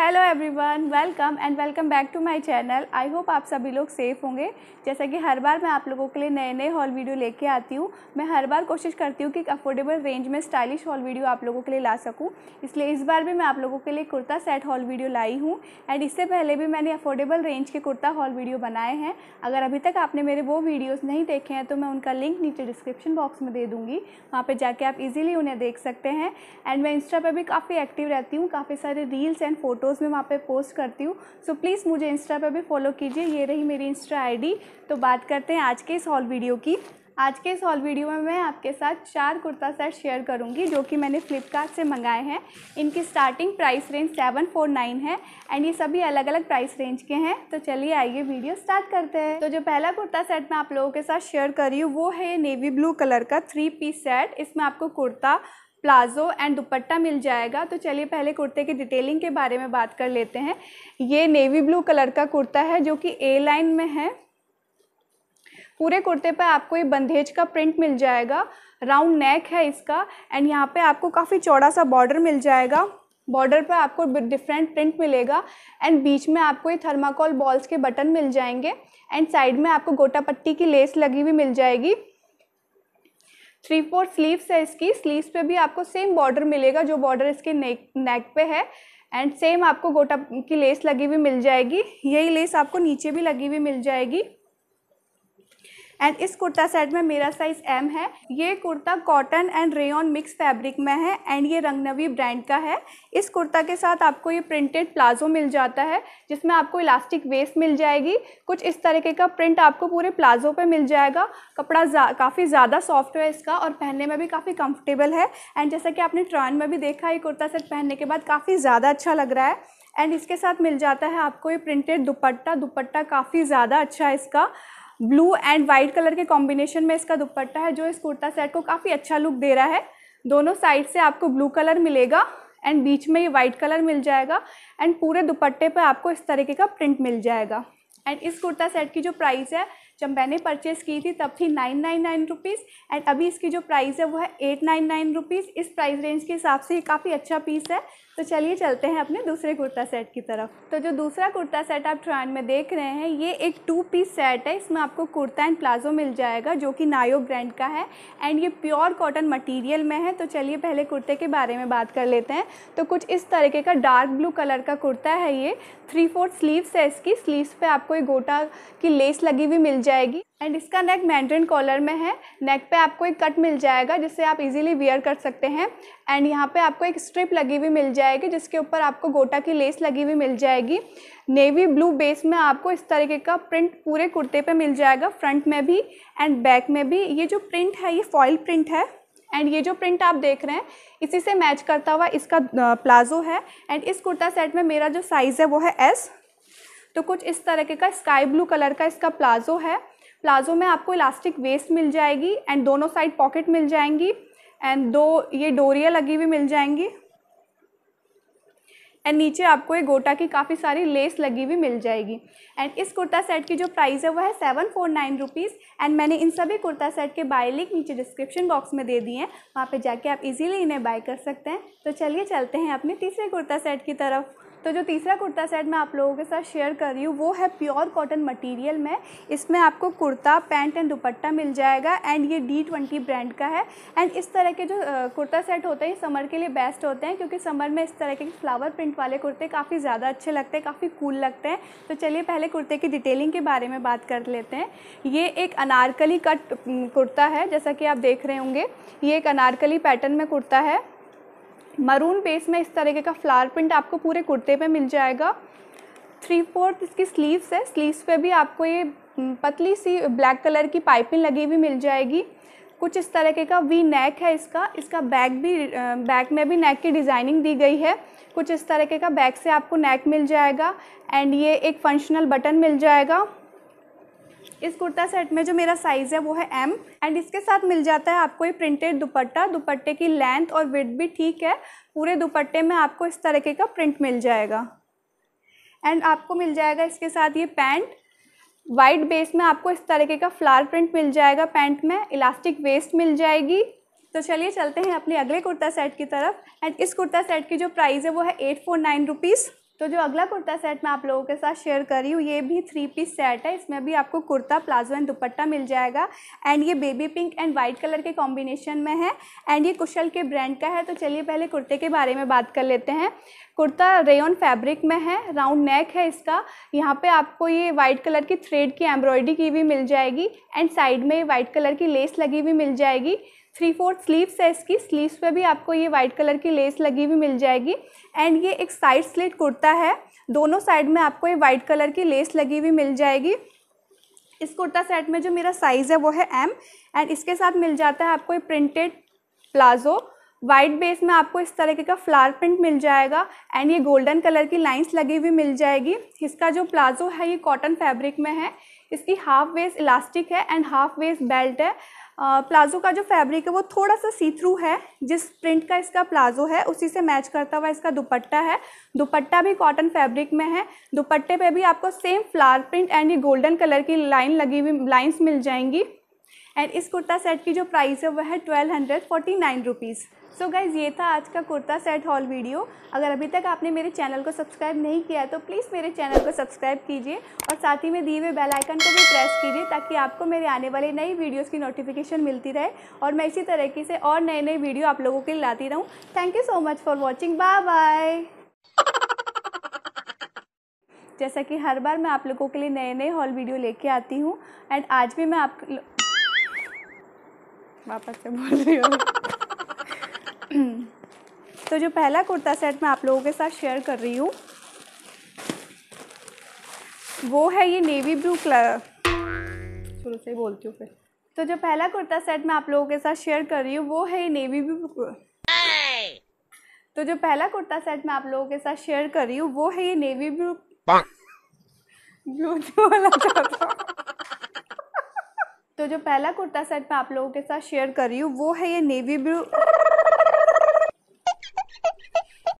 hello everyone welcome and welcome back to my channel I hope आप सभी लोग safe होंगे जैसा कि हर बार मैं आप लोगों के लिए नए नए हॉल वीडियो लेके आती हूँ मैं हर बार कोशिश करती हूँ कि एक अफोर्डेबल रेंज में स्टाइलिश हॉल वीडियो आप लोगों के लिए ला सकूँ इसलिए इस बार भी मैं आप लोगों के लिए कुर्ता सेट हॉल वीडियो लाई हूँ एंड इससे पहले भी मैंने अफोर्डेबल रेंज के कुर्ता हॉल वीडियो बनाए हैं अगर अभी तक आपने मेरे वो वीडियोज़ नहीं देखे हैं तो मैं उनका लिंक नीचे डिस्क्रिप्शन बॉक्स में दे दूँगी वहाँ पर जाके आप इजिली उन्हें देख सकते हैं एंड मैं इंस्टा पर भी काफ़ी एक्टिव रहती हूँ काफ़ी सारे रील्स एंड फोटो फ़ोटोज़ में वहाँ पे पोस्ट करती हूँ सो so, प्लीज़ मुझे इंस्टा पे भी फॉलो कीजिए ये रही मेरी इंस्टा आईडी तो बात करते हैं आज के इस हॉल वीडियो की आज के इस हॉल वीडियो में मैं आपके साथ चार कुर्ता सेट शेयर करूंगी जो कि मैंने फ्लिपकार्ट से मंगाए हैं इनकी starting price range seven four nine है एंड ये सभी अलग अलग प्राइस रेंज के हैं तो चलिए आइए वीडियो स्टार्ट करते हैं तो जो पहला कुर्ता सेट मैं आप लोगों के साथ शेयर कर रही हूँ वो है नेवी ब्लू कलर का थ्री पीस सेट इसमें आपको कुर्ता प्लाज़ो एंड दुपट्टा मिल जाएगा तो चलिए पहले कुर्ते की डिटेलिंग के बारे में बात कर लेते हैं ये नेवी ब्लू कलर का कुर्ता है जो कि ए लाइन में है पूरे कुर्ते पर आपको ये बंधेज का प्रिंट मिल जाएगा राउंड नेक है इसका एंड यहाँ पे आपको काफ़ी चौड़ा सा बॉर्डर मिल जाएगा बॉर्डर पर आपको डिफरेंट प्रिंट मिलेगा एंड बीच में आपको ये थर्माकोल बॉल्स के बटन मिल जाएंगे एंड साइड में आपको गोटा पट्टी की लेस लगी हुई मिल जाएगी थ्री फोर स्लीव्स है इसकी स्लीव्स पे भी आपको सेम बॉर्डर मिलेगा जो बॉर्डर इसके नेक नेक पे है एंड सेम आपको गोटा की लेस लगी हुई मिल जाएगी यही लेस आपको नीचे भी लगी हुई मिल जाएगी एंड इस कुर्ता सेट में मेरा साइज़ एम है ये kurta cotton and rayon mix fabric में है एंड ये रंगनवी ब्रांड का है इस कुर्ता के साथ आपको ये प्रिंटेड प्लाजो मिल जाता है जिसमें आपको इलास्टिक वेस्ट मिल जाएगी कुछ इस तरीके का प्रिंट आपको पूरे प्लाजो पे मिल जाएगा कपड़ा जा, काफ़ी ज़्यादा सॉफ्ट है इसका और पहनने में भी काफ़ी कंफर्टेबल है एंड जैसा कि आपने ट्रॉन में भी देखा ये कुर्ता सेट पहनने के बाद काफ़ी ज़्यादा अच्छा लग रहा है एंड इसके साथ मिल जाता है आपको ये प्रिंटेड दुपट्टा दुपट्टा काफ़ी ज़्यादा अच्छा है इसका ब्लू एंड वाइट कलर के कॉम्बिनेशन में इसका दुपट्टा है जो इस कुर्ता सेट को काफ़ी अच्छा लुक दे रहा है दोनों साइड से आपको ब्लू कलर मिलेगा एंड बीच में ये वाइट कलर मिल जाएगा एंड पूरे दुपट्टे पर आपको इस तरीके का प्रिंट मिल जाएगा एंड इस कुर्ता सेट की जो प्राइस है जब मैंने परचेज़ की थी तब थी nine nine nine rupees and अभी इसकी जो प्राइस है वो है एट नाइन नाइन रुपीज़ इस प्राइस रेंज के हिसाब से ये काफ़ी अच्छा पीस है तो चलिए चलते हैं अपने दूसरे कुर्ता सेट की तरफ तो जो दूसरा कुर्ता सेट आप ट्रांड में देख रहे हैं ये एक टू पीस सेट है इसमें आपको कुर्ता एंड प्लाजो मिल जाएगा जो कि नायो ब्रांड का है एंड ये प्योर कॉटन मटेरियल में है तो चलिए पहले कुर्ते के बारे में बात कर लेते हैं तो कुछ इस तरीके का डार्क ब्लू कलर का कुर्ता है ये थ्री फोर्थ स्लीव्स है इसकी स्लीव्स पर आपको एक गोटा की लेस लगी हुई मिल जाएगी एंड इसका नेक मैंड्रिन कॉलर में है नेक पे आपको एक कट मिल जाएगा जिससे आप इजीली वियर कर सकते हैं एंड यहाँ पे आपको एक स्ट्रिप लगी हुई मिल जाएगी जिसके ऊपर आपको गोटा की लेस लगी हुई मिल जाएगी नेवी ब्लू बेस में आपको इस तरीके का प्रिंट पूरे कुर्ते पे मिल जाएगा फ्रंट में भी एंड बैक में भी ये जो प्रिंट है ये फॉयल प्रिंट है एंड ये जो प्रिंट आप देख रहे हैं इसी से मैच करता हुआ इसका प्लाजो है एंड इस कुर्ता सेट में मेरा जो साइज़ है वो है एस तो कुछ इस तरीके का स्काई ब्लू कलर का इसका प्लाजो है प्लाजो में आपको इलास्टिक वेस्ट मिल जाएगी एंड दोनों साइड पॉकेट मिल जाएंगी एंड दो ये डोरियाँ लगी हुई मिल जाएंगी एंड नीचे आपको ये गोटा की काफ़ी सारी लेस लगी हुई मिल जाएगी एंड इस कुर्ता सेट की जो प्राइस है वो है seven four nine rupees and मैंने इन सभी कुर्ता सेट के बाय लिंक नीचे डिस्क्रिप्शन बॉक्स में दे दिए हैं वहाँ पे जाके आप इजीली इन्हें बाय कर सकते हैं तो चलिए चलते हैं अपने तीसरे कुर्ता सेट की तरफ तो जो तीसरा कुर्ता सेट मैं आप लोगों के साथ शेयर कर रही हूँ वो है प्योर कॉटन मटेरियल में इसमें आपको कुर्ता पैंट एंड दुपट्टा मिल जाएगा एंड ये डी ट्वेंटी ब्रांड का है एंड इस तरह के जो कुर्ता सेट होते हैं ये समर के लिए बेस्ट होते हैं क्योंकि समर में इस तरह के फ्लावर प्रिंट वाले कुर्ते काफ़ी ज़्यादा अच्छे लगते हैं काफ़ी कूल लगते हैं तो चलिए पहले कुर्ते की डिटेलिंग के बारे में बात कर लेते हैं ये एक अनारकली कट कुर्ता है जैसा कि आप देख रहे होंगे ये एक अनारकली पैटर्न में कुर्ता है मरून बेस में इस तरीके का फ्लावर प्रिंट आपको पूरे कुर्ते पे मिल जाएगा थ्री फोर्थ इसकी स्लीव्स है स्लीव्स पे भी आपको ये हम्म, पतली सी ब्लैक कलर की पाइपिंग लगी हुई मिल जाएगी कुछ इस तरीके का वी नेक है इसका इसका बैक भी बैक में भी नेक की डिज़ाइनिंग दी गई है कुछ इस तरीके का बैक से आपको नेक मिल जाएगा एंड ये एक फंक्शनल बटन मिल जाएगा इस कुर्ता सेट में जो मेरा साइज़ है वो है एम एंड इसके साथ मिल जाता है आपको ये प्रिंटेड दुपट्टा दुपट्टे की लेंथ और विथ भी ठीक है पूरे दुपट्टे में आपको इस तरीके का प्रिंट मिल जाएगा एंड आपको मिल जाएगा इसके साथ ये पैंट वाइट बेस में आपको इस तरीके का फ्लावर प्रिंट मिल जाएगा पैंट में इलास्टिक वेस्ट मिल जाएगी तो चलिए चलते हैं अपने अगले कुर्ता सेट की तरफ एंड इस कुर्ता सेट की जो प्राइस है वो है एट फोर नाइन रुपीज़ तो जो अगला कुर्ता सेट मैं आप लोगों के साथ शेयर कर रही हूँ ये भी थ्री पीस सेट है इसमें भी आपको कुर्ता प्लाजो एंड दुपट्टा मिल जाएगा एंड ये baby pink and white colour के कॉम्बिनेशन में है एंड ये कुशल के ब्रांड का है तो चलिए पहले कुर्ते के बारे में बात कर लेते हैं कुर्ता रेयन फैब्रिक में है राउंड नेक है इसका यहाँ पे आपको ये वाइट कलर की थ्रेड की एम्ब्रॉयडरी की भी मिल जाएगी एंड साइड में वाइट कलर की लेस लगी हुई मिल जाएगी थ्री फोर्थ स्लीव्स है इसकी स्लीव्स पे भी आपको ये वाइट कलर की लेस लगी हुई मिल जाएगी एंड ये एक साइड स्लिट कुर्ता है दोनों साइड में आपको ये वाइट कलर की लेस लगी हुई मिल जाएगी इस कुर्ता सेट में जो मेरा साइज़ है वो है एम एंड इसके साथ मिल जाता है आपको ये प्रिंटेड प्लाजो वाइट बेस में आपको इस तरीके का फ्लावर प्रिंट मिल जाएगा एंड ये गोल्डन कलर की लाइंस लगी हुई मिल जाएगी इसका जो प्लाजो है ये कॉटन फैब्रिक में है इसकी हाफ वेस इलास्टिक है एंड हाफ वेस बेल्ट है प्लाज़ो का जो फैब्रिक है वो थोड़ा सा सी थ्रू है जिस प्रिंट का इसका प्लाज़ो है उसी से मैच करता हुआ इसका दुपट्टा है दुपट्टा भी कॉटन फैब्रिक में है दुपट्टे पे भी आपको सेम फ्लावर प्रिंट एंड ये गोल्डन कलर की लाइन लगी हुई लाइन्स मिल जाएंगी एंड इस कुर्ता सेट की जो प्राइस है वह है twelve hundred forty nine rupees so so guys ये था आज का कुर्ता सेट हॉल वीडियो अगर अभी तक आपने मेरे चैनल को सब्सक्राइब नहीं किया है तो प्लीज़ मेरे चैनल को सब्सक्राइब कीजिए और साथ ही में दिए हुए बेल आइकन को भी प्रेस कीजिए ताकि आपको मेरे आने वाले नई वीडियोज़ की नोटिफिकेशन मिलती रहे और मैं इसी तरीके से और नए नए वीडियो आप लोगों के लिए लाती रहूँ thank you so much for watching bye bye जैसा कि हर बार मैं आप लोगों के लिए नए नए हॉल वीडियो लेके आती हूँ एंड आज भी मैं आप वापस से बोल रही हूँ तो जो पहला कुर्ता सेट मैं आप लोगों के साथ शेयर कर रही हूँ वो है ये नेवी ब्लू कलर शुरू से बोलती हूँ फिर तो जो पहला कुर्ता सेट मैं आप लोगों के साथ शेयर कर रही हूँ वो है नेवी ब्लू तो जो पहला कुर्ता सेट मैं आप लोगों के साथ शेयर कर रही हूँ वो है ये नेवी ब्लू ब्लू जो वाला तो जो पहला कुर्ता सेट मैं आप लोगों के साथ शेयर कर रही हूँ वो है ये नेवी ब्लू